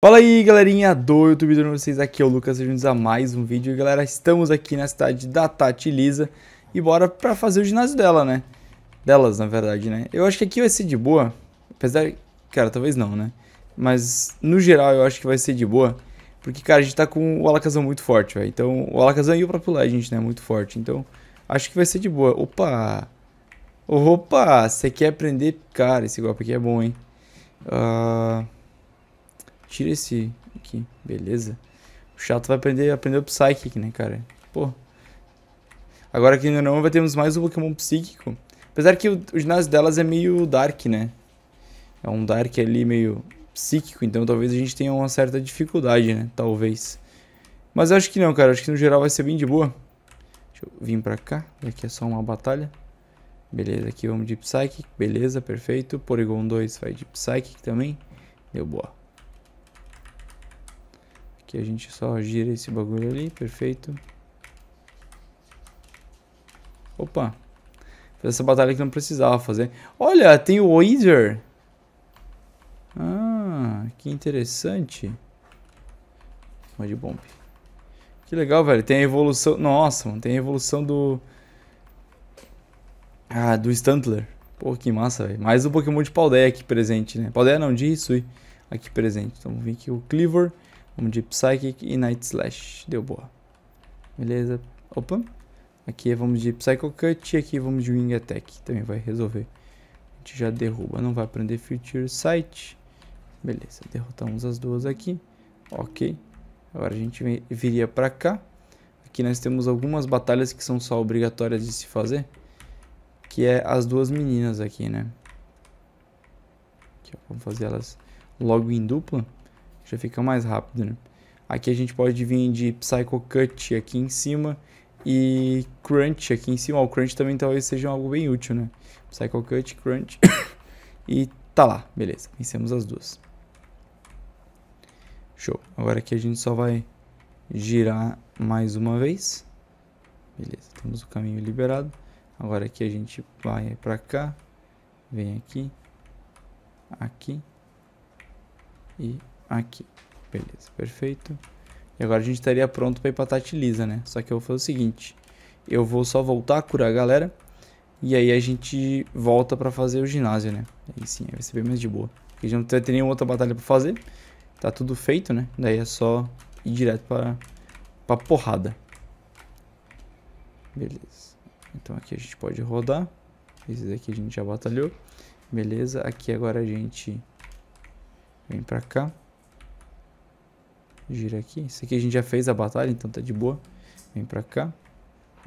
Fala aí galerinha do YouTube do vocês, aqui é o Lucas, sejam a mais um vídeo. galera, estamos aqui na cidade da Tati Lisa e bora pra fazer o ginásio dela, né? Delas, na verdade, né? Eu acho que aqui vai ser de boa, apesar... Cara, talvez não, né? Mas, no geral, eu acho que vai ser de boa, porque, cara, a gente tá com o Alakazam muito forte, velho. Então, o Alakazam e o próprio Legend, né? Muito forte, então acho que vai ser de boa. Opa! Opa! Você quer aprender? Cara, esse golpe aqui é bom, hein? Ah... Uh... Tira esse aqui, beleza. O chato vai aprender, aprender o Psychic, né, cara? Pô. Agora que ainda não vai termos mais um Pokémon Psíquico. Apesar que o, o ginásio delas é meio Dark, né? É um Dark ali meio psíquico, então talvez a gente tenha uma certa dificuldade, né? Talvez. Mas eu acho que não, cara. acho que no geral vai ser bem de boa. Deixa eu vir pra cá. Aqui é só uma batalha. Beleza, aqui vamos de Psychic. Beleza, perfeito. Porygon 2 vai de Psychic também. Deu boa. Que a gente só gira esse bagulho ali, perfeito. Opa. Fiz essa batalha que não precisava fazer. Olha, tem o Wither. Ah, que interessante. Mud Bomb. Que legal, velho. Tem a evolução... Nossa, mano, tem a evolução do... Ah, do Stuntler. Pô, que massa, velho. Mais um Pokémon de Paldeia aqui presente, né? Paldeia não, de Isui aqui presente. Então, vamos vir aqui o Cleaver. Vamos de Psychic e Night Slash. Deu boa. Beleza. Opa. Aqui é, vamos de Psycho Cut e aqui vamos de Wing Attack. Também vai resolver. A gente já derruba. Não vai aprender Future Sight. Beleza. Derrotamos as duas aqui. Ok. Agora a gente viria pra cá. Aqui nós temos algumas batalhas que são só obrigatórias de se fazer. Que é as duas meninas aqui, né? Aqui, ó, vamos fazer elas logo em dupla já fica mais rápido, né? Aqui a gente pode vir de Psycho Cut aqui em cima e Crunch aqui em cima. O Crunch também talvez seja algo bem útil, né? Psycho Cut, Crunch e tá lá, beleza. Vencemos as duas. Show. Agora aqui a gente só vai girar mais uma vez. Beleza, temos o caminho liberado. Agora aqui a gente vai pra cá, vem aqui, aqui e aqui. Beleza, perfeito. E agora a gente estaria pronto para ir para Lisa, né? Só que eu vou fazer o seguinte. Eu vou só voltar a curar a galera. E aí a gente volta para fazer o ginásio, né? Aí sim, aí vai ser bem mais de boa. Porque a gente não tem nenhuma outra batalha para fazer. Tá tudo feito, né? Daí é só ir direto para pra porrada. Beleza. Então aqui a gente pode rodar. Esse daqui a gente já batalhou. Beleza. Aqui agora a gente vem para cá. Gira aqui. Isso aqui a gente já fez a batalha, então tá de boa. Vem pra cá.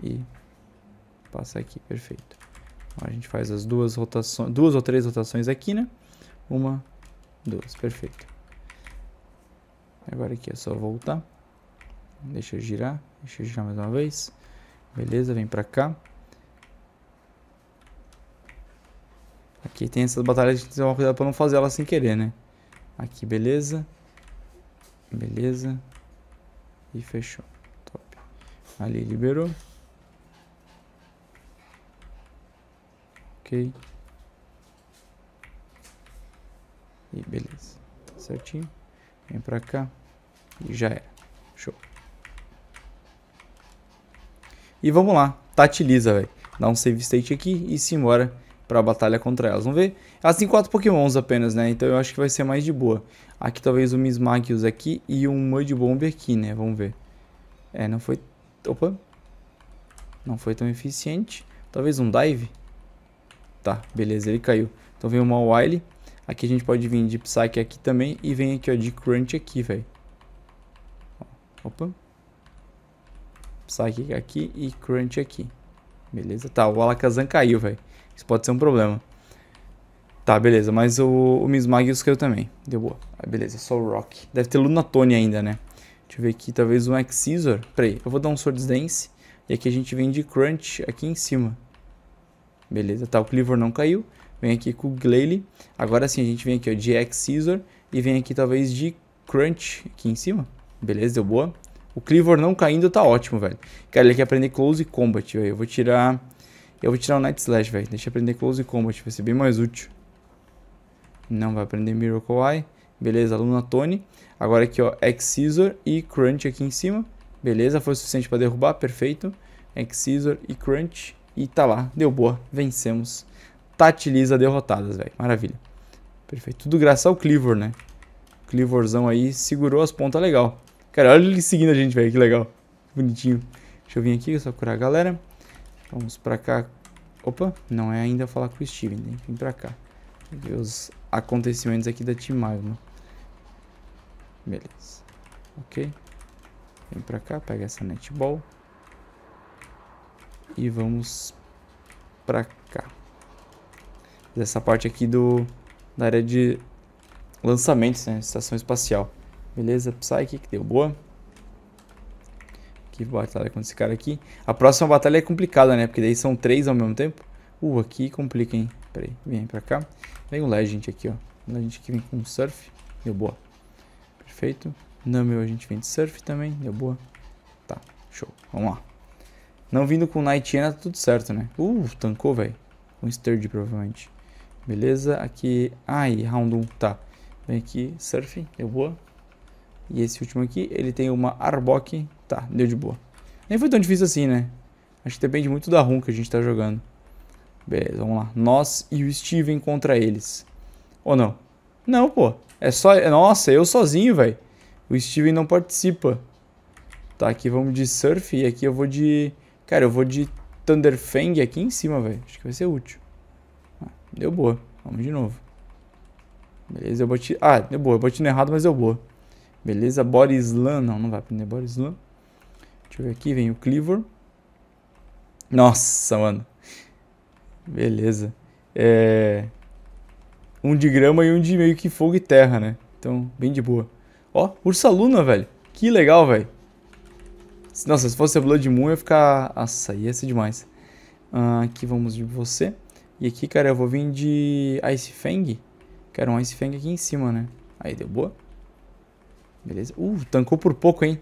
E passa aqui, perfeito. Então, a gente faz as duas rotações, duas ou três rotações aqui, né? Uma, duas, perfeito. Agora aqui é só voltar. Deixa eu girar, deixa eu girar mais uma vez. Beleza, vem pra cá. Aqui tem essas batalhas a gente tem que tomar cuidado pra não fazer elas sem querer, né? Aqui, beleza. Beleza. E fechou. Top. Ali liberou. Ok. E beleza. Tá certinho. Vem pra cá. E já era. Show. E vamos lá. Tatiliza, velho. Dá um save state aqui e simbora pra batalha contra elas. Vamos ver? Elas têm quatro pokémons apenas, né? Então eu acho que vai ser mais de boa. Aqui talvez um Smagius aqui e um Mudbomb aqui, né? Vamos ver. É, não foi... Opa. Não foi tão eficiente. Talvez um Dive. Tá, beleza, ele caiu. Então vem uma Wily. Aqui a gente pode vir de Psyche aqui também. E vem aqui, ó, de Crunch aqui, velho. Opa. Psyche aqui e Crunch aqui. Beleza, tá. O Alakazam caiu, velho. Isso pode ser um problema. Tá, beleza, mas o, o Mismagius caiu também. Deu boa. Ah, beleza, só o Rock. Deve ter Lunatone ainda, né? Deixa eu ver aqui, talvez um Excisor. Peraí, eu vou dar um Swords Dance. E aqui a gente vem de Crunch aqui em cima. Beleza, tá, o Cleaver não caiu. Vem aqui com o Glalie. Agora sim, a gente vem aqui ó, de Excisor. E vem aqui talvez de Crunch aqui em cima. Beleza, deu boa. O Cleaver não caindo tá ótimo, velho. Cara, ele quer aprender Close Combat, Eu vou tirar eu vou tirar o Night Slash, velho. Deixa eu aprender Close Combat, vai ser bem mais útil. Não vai aprender Miracle Eye. Beleza, Luna Tony. Agora aqui, ó, x e Crunch aqui em cima. Beleza, foi o suficiente para derrubar, perfeito. x e Crunch. E tá lá, deu boa, vencemos. Tatiliza derrotadas, velho. Maravilha. Perfeito. Tudo graças ao Cleaver, né? Cleaverzão aí segurou as pontas legal. Cara, olha ele seguindo a gente, velho. Que legal. Bonitinho. Deixa eu vir aqui só curar a galera. Vamos pra cá. Opa, não é ainda falar com o Steven, Vem que pra cá. Ver os acontecimentos aqui da Team Magma. Beleza. Ok. Vem pra cá, pega essa netball. E vamos pra cá. Essa parte aqui do da área de lançamentos, né? Estação espacial. Beleza, Psyche, que deu boa. Que batalha com esse cara aqui. A próxima batalha é complicada, né? Porque daí são três ao mesmo tempo. Uh, aqui complica, hein? Pera aí, vem pra cá. Vem o Legend aqui, ó. O Legend aqui vem com o Surf. Deu boa. Perfeito. meu a gente vem de Surf também. Deu boa. Tá, show. Vamos lá. Não vindo com Nightena, tá tudo certo, né? Uh, tancou, velho. Um Sturge, provavelmente. Beleza, aqui... Ai, Round 1, tá. Vem aqui, Surf. Deu boa. E esse último aqui, ele tem uma Arbok. Tá, deu de boa. Nem foi tão difícil assim, né? Acho que depende muito da run que a gente tá jogando. Beleza, vamos lá. Nós e o Steven contra eles. Ou não? Não, pô. É só... É, nossa, eu sozinho, velho. O Steven não participa. Tá, aqui vamos de Surf e aqui eu vou de... Cara, eu vou de Thunderfang aqui em cima, velho. Acho que vai ser útil. Ah, deu boa. Vamos de novo. Beleza, eu bati... Ah, deu boa. Eu bati no errado, mas deu boa. Beleza? Borislan, não, não vai aprender Borislan. Deixa eu ver aqui, vem o Cleaver. Nossa, mano. Beleza. É... Um de grama e um de meio que fogo e terra, né? Então, bem de boa. Ó, Ursa Luna, velho. Que legal, velho. Nossa, se fosse a Blood Moon, ia ficar... Nossa, ia ser demais. Uh, aqui vamos de você. E aqui, cara, eu vou vir de Ice Fang. Quero um Ice Fang aqui em cima, né? Aí, deu boa. Beleza. Uh, tancou por pouco, hein?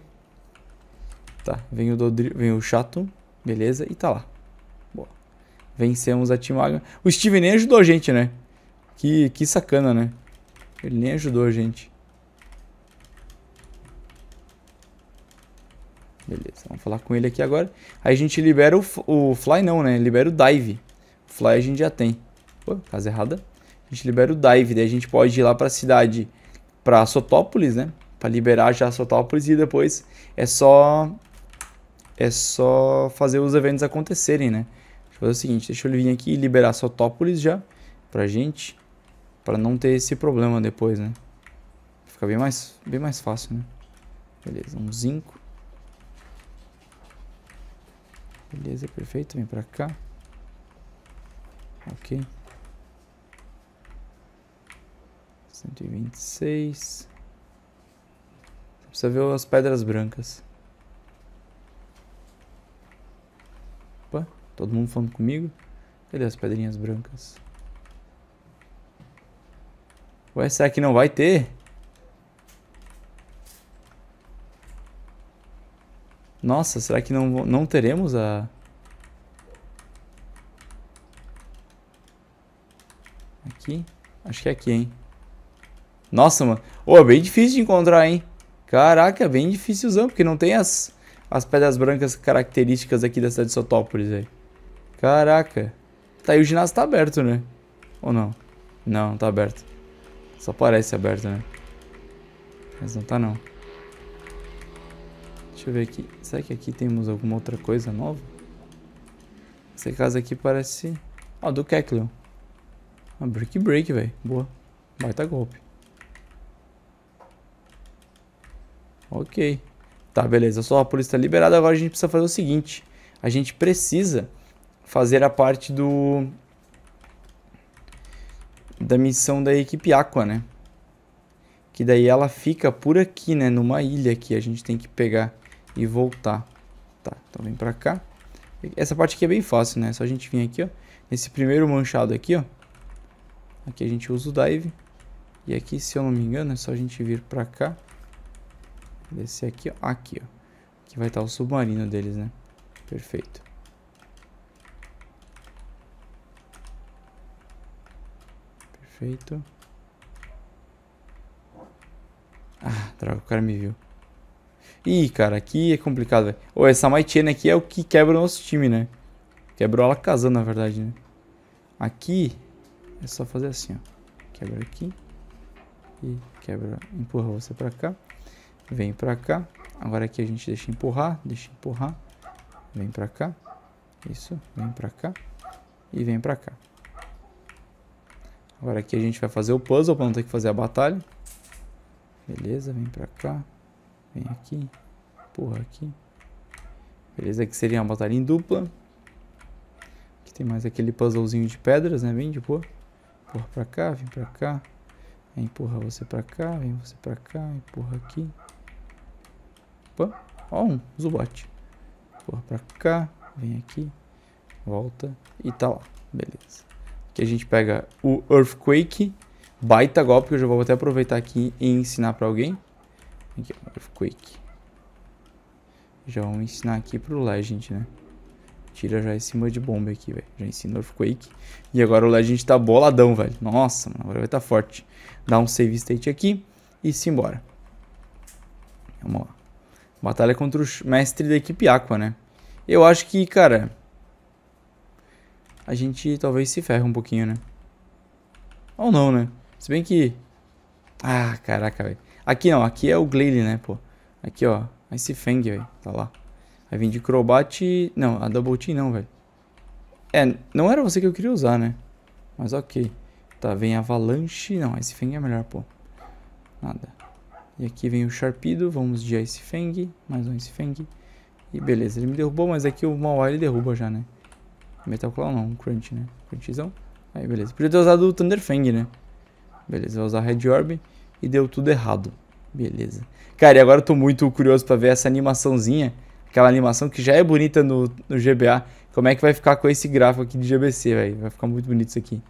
Tá, vem o, Dodri... vem o Chato. Beleza, e tá lá. Boa. Vencemos a Team O Steve nem ajudou a gente, né? Que, que sacana, né? Ele nem ajudou a gente. Beleza, vamos falar com ele aqui agora. Aí a gente libera o, o Fly não, né? Libera o Dive. O Fly a gente já tem. Pô, casa errada. A gente libera o Dive, daí a gente pode ir lá pra cidade, pra Sotópolis, né? para liberar já Sotópolis e depois é só é só fazer os eventos acontecerem, né? Deixa eu fazer o seguinte, deixa eu vir aqui e liberar Sotópolis já pra gente, para não ter esse problema depois, né? Fica bem mais bem mais fácil, né? Beleza, um zinco. Beleza, perfeito, vem para cá. Ok. 126 você viu as pedras brancas. Opa, todo mundo falando comigo? Cadê as pedrinhas brancas? Ué, será que não vai ter? Nossa, será que não, não teremos a... Aqui? Acho que é aqui, hein? Nossa, mano. Ô, oh, é bem difícil de encontrar, hein? Caraca, bem difícilzão, porque não tem as, as pedras brancas características aqui da cidade de Sotópolis, velho. Caraca. Tá, aí o ginásio tá aberto, né? Ou não? Não, não tá aberto. Só parece aberto, né? Mas não tá, não. Deixa eu ver aqui. Será que aqui temos alguma outra coisa nova? Essa casa aqui parece... Ó, oh, do Keklion. Ah, break break, velho. Boa. Baita golpe. Ok. Tá, beleza. Só a polícia está liberada. Agora a gente precisa fazer o seguinte. A gente precisa fazer a parte do... Da missão da equipe Aqua, né? Que daí ela fica por aqui, né? Numa ilha aqui. A gente tem que pegar e voltar. Tá, então vem pra cá. Essa parte aqui é bem fácil, né? É só a gente vir aqui, ó. Nesse primeiro manchado aqui, ó. Aqui a gente usa o dive. E aqui, se eu não me engano, é só a gente vir pra cá. Descer aqui, ó. Aqui, ó. Aqui vai estar o submarino deles, né? Perfeito. Perfeito. Ah, droga, o cara me viu. Ih, cara, aqui é complicado, velho. Ou essa Maitene aqui é o que quebra o nosso time, né? Quebrou ela casando, na verdade, né? Aqui é só fazer assim, ó. Quebra aqui. E quebra, empurra você pra cá. Vem pra cá. Agora aqui a gente deixa empurrar, deixa empurrar. Vem pra cá. Isso, vem pra cá. E vem pra cá. Agora aqui a gente vai fazer o puzzle pra não ter que fazer a batalha. Beleza, vem pra cá. Vem aqui. Empurra aqui. Beleza, aqui seria uma batalha em dupla. Aqui tem mais aquele puzzlezinho de pedras, né? Vem de boa. Empurra pra cá, vem pra cá. Empurra você pra cá, vem você pra cá, empurra aqui. Opa, ó um, Zubat. Porra pra cá, vem aqui, volta e tá lá. Beleza. Aqui a gente pega o Earthquake. Baita golpe que eu já vou até aproveitar aqui e ensinar pra alguém. Aqui, ó, Earthquake. Já vamos ensinar aqui pro Legend, né? Tira já esse de bomba aqui, velho. Já ensina Earthquake. E agora o Legend tá boladão, velho. Nossa, mano, agora vai tá forte. Dá um save state aqui e simbora. Vamos lá. Batalha contra o mestre da equipe Aqua, né? Eu acho que, cara... A gente talvez se ferre um pouquinho, né? Ou não, né? Se bem que... Ah, caraca, velho. Aqui não, aqui é o Glalie, né, pô. Aqui, ó. Ice Fang, velho. Tá lá. Aí vem de Crobat... Não, a Double Team não, velho. É, não era você que eu queria usar, né? Mas ok. Tá, vem Avalanche... Não, Ice Fang é melhor, pô. Nada. E aqui vem o Sharpedo, vamos de Ice Fang, mais um Ice Fang. E beleza, ele me derrubou, mas aqui é o Mawai ele derruba já, né? Metal Claw não, Crunch, né? Crunchzão. Aí, beleza. Podia ter usado o Thunder Fang, né? Beleza, vou usar Red Orb e deu tudo errado. Beleza. Cara, e agora eu tô muito curioso pra ver essa animaçãozinha. Aquela animação que já é bonita no, no GBA. Como é que vai ficar com esse gráfico aqui de GBC, velho? Vai ficar muito bonito isso aqui.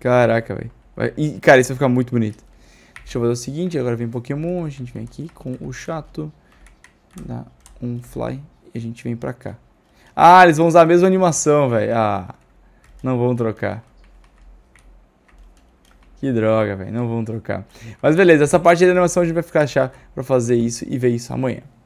Caraca, velho. Cara, isso vai ficar muito bonito. Deixa eu fazer o seguinte, agora vem Pokémon, a gente vem aqui com o chato, dá um fly e a gente vem pra cá. Ah, eles vão usar a mesma animação, velho. Ah, não vão trocar. Que droga, velho. Não vão trocar. Mas beleza, essa parte da animação a gente vai ficar achar pra fazer isso e ver isso amanhã.